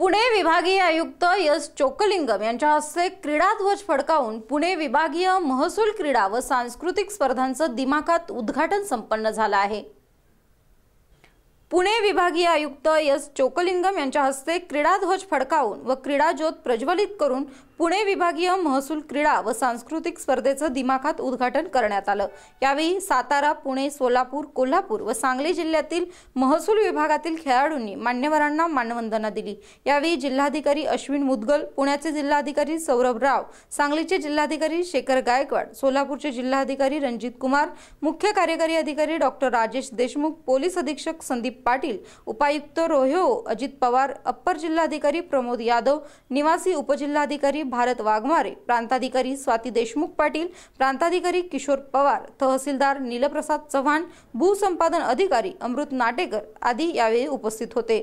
पुणे विभागीय आयुक्त यस चोकलिंगम यांच्या हस्ते क्रीडा ध्वज फडकावून पुणे विभागीय महसूल क्रीडा व सांस्कृतिक स्पर्धांचं दिमाखात उद्घाटन संपन्न झालं आहे पुणे विभागीय आयुक्त यस चोकलिंगम यांच्या हस्ते क्रीडा ध्वज फडकावून व क्रीडा ज्योत प्रज्वलित करून पुणे विभागीय महसूल क्रीडा व सांस्कृतिक स्पर्धेचं दिमाखात उद्घाटन करण्यात आलं यावेळी सातारा पुणे सोलापूर कोल्हापूर व सांगली जिल्ह्यातील महसूल विभागातील खेळाडूंनी मान्यवरांना मानवंदना दिली यावेळी जिल्हाधिकारी अश्विन मुदगल पुण्याचे जिल्हाधिकारी सौरभ राव सांगलीचे जिल्हाधिकारी शेखर गायकवाड सोलापूरचे जिल्हाधिकारी रणजित कुमार मुख्य कार्यकारी अधिकारी डॉक्टर राजेश देशमुख पोलीस अधीक्षक संदीप पाटील उपायुक्त रोहियो अजित पवार अप्पर जिल्हाधिकारी प्रमोद यादव निवासी उपजिल्हाधिकारी भारत वाघमारे प्रांताधिकारी स्वाती देशमुख पाटील प्रांताधिकारी किशोर पवार तहसीलदार नीलप्रसाद चव्हाण भूसंपादन अधिकारी अमृत नाटेकर आदी यावेळी उपस्थित होते